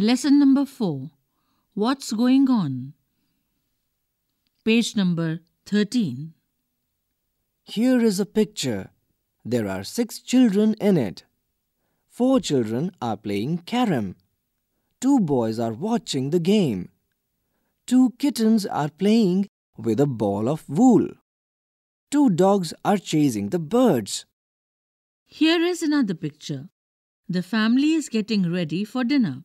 Lesson number 4 What's Going On? Page number 13. Here is a picture. There are six children in it. Four children are playing carom. Two boys are watching the game. Two kittens are playing with a ball of wool. Two dogs are chasing the birds. Here is another picture. The family is getting ready for dinner.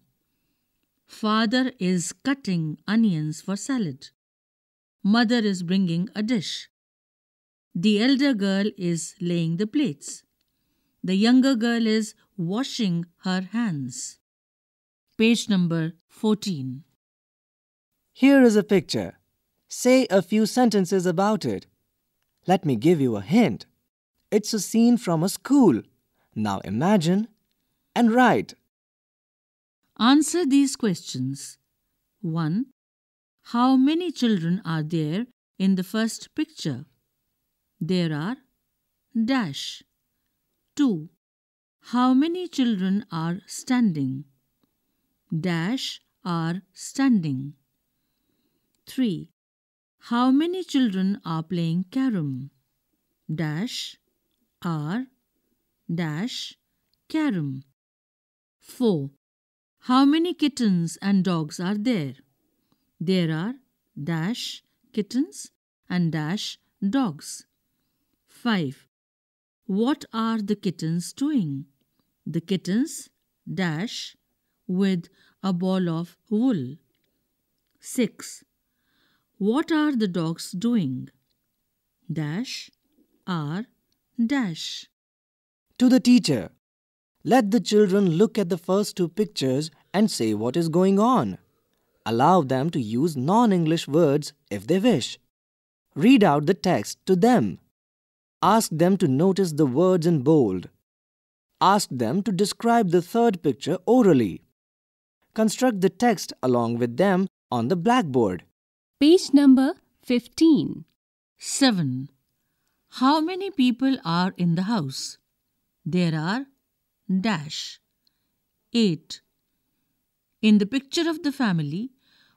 Father is cutting onions for salad. Mother is bringing a dish. The elder girl is laying the plates. The younger girl is washing her hands. Page number 14. Here is a picture. Say a few sentences about it. Let me give you a hint. It's a scene from a school. Now imagine and write. Answer these questions. 1. How many children are there in the first picture? There are dash. 2. How many children are standing? Dash are standing. 3. How many children are playing carom? Dash are dash carom. 4. How many kittens and dogs are there? There are dash kittens and dash dogs. 5. What are the kittens doing? The kittens dash with a ball of wool. 6. What are the dogs doing? Dash are dash. To the teacher. Let the children look at the first two pictures and say what is going on. Allow them to use non-English words if they wish. Read out the text to them. Ask them to notice the words in bold. Ask them to describe the third picture orally. Construct the text along with them on the blackboard. Page number 15. 7. How many people are in the house? There are dash 8. In the picture of the family,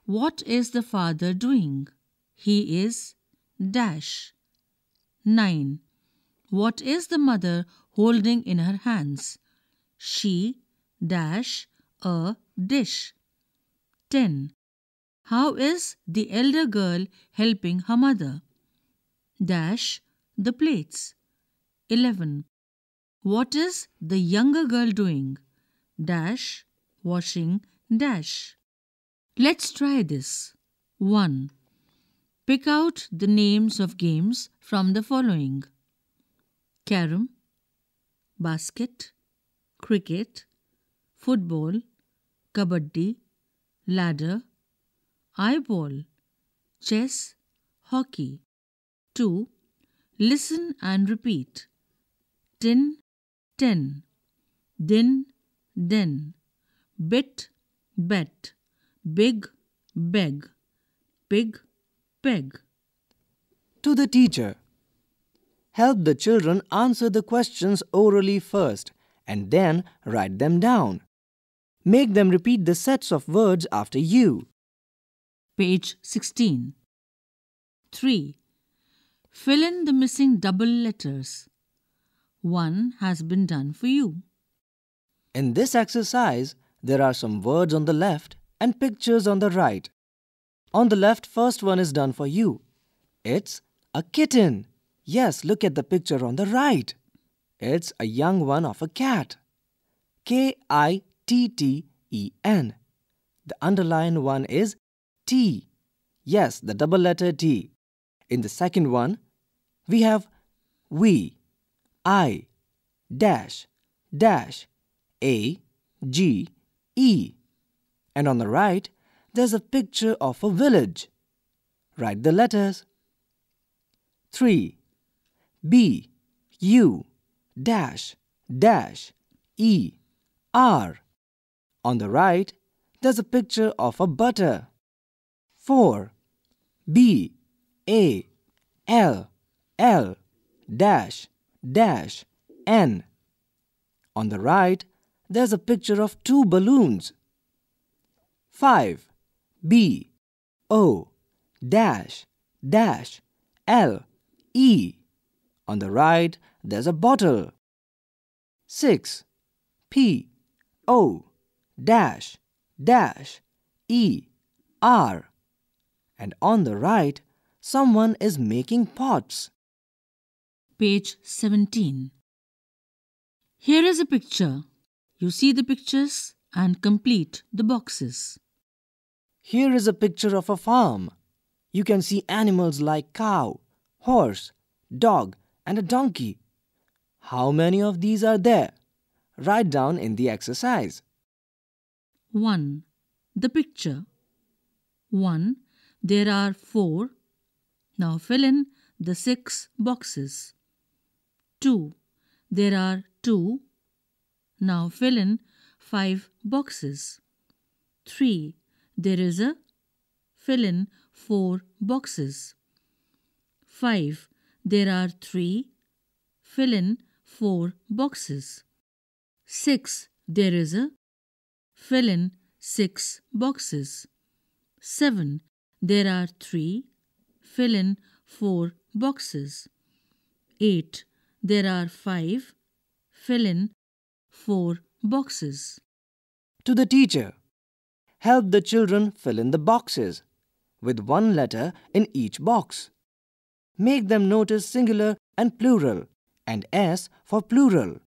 what is the father doing? He is dash 9. What is the mother holding in her hands? She dash a dish. 10. How is the elder girl helping her mother? Dash the plates. 11. What is the younger girl doing? Dash, washing, dash. Let's try this. 1. Pick out the names of games from the following. Carom, basket, cricket, football, kabaddi, ladder, eyeball, chess, hockey. 2. Listen and repeat. Tin, ten. Din, den. Bit, bet. Big, beg. Pig, peg. To the teacher. Help the children answer the questions orally first and then write them down. Make them repeat the sets of words after you. Page 16. 3. Fill in the missing double letters one has been done for you. In this exercise, there are some words on the left and pictures on the right. On the left, first one is done for you. It's a kitten. Yes, look at the picture on the right. It's a young one of a cat. K-I-T-T-E-N. The underlined one is T. Yes, the double letter T. In the second one, we have we. I dash dash A G E. And on the right, there's a picture of a village. Write the letters. 3. B U dash dash E R. On the right, there's a picture of a butter. 4. B A L L dash dash N. On the right, there's a picture of two balloons. 5. B O dash dash L E. On the right, there's a bottle. 6. P O dash dash E R. And on the right, someone is making pots page 17. Here is a picture. You see the pictures and complete the boxes. Here is a picture of a farm. You can see animals like cow, horse, dog and a donkey. How many of these are there? Write down in the exercise. 1. The picture. 1. There are 4. Now fill in the 6 boxes. 2. There are 2. Now fill in 5 boxes. 3. There is a fill in 4 boxes. 5. There are 3. Fill in 4 boxes. 6. There is a fill in 6 boxes. 7. There are 3. Fill in 4 boxes. 8. There are five fill in four boxes. To the teacher, help the children fill in the boxes with one letter in each box. Make them notice singular and plural and S for plural.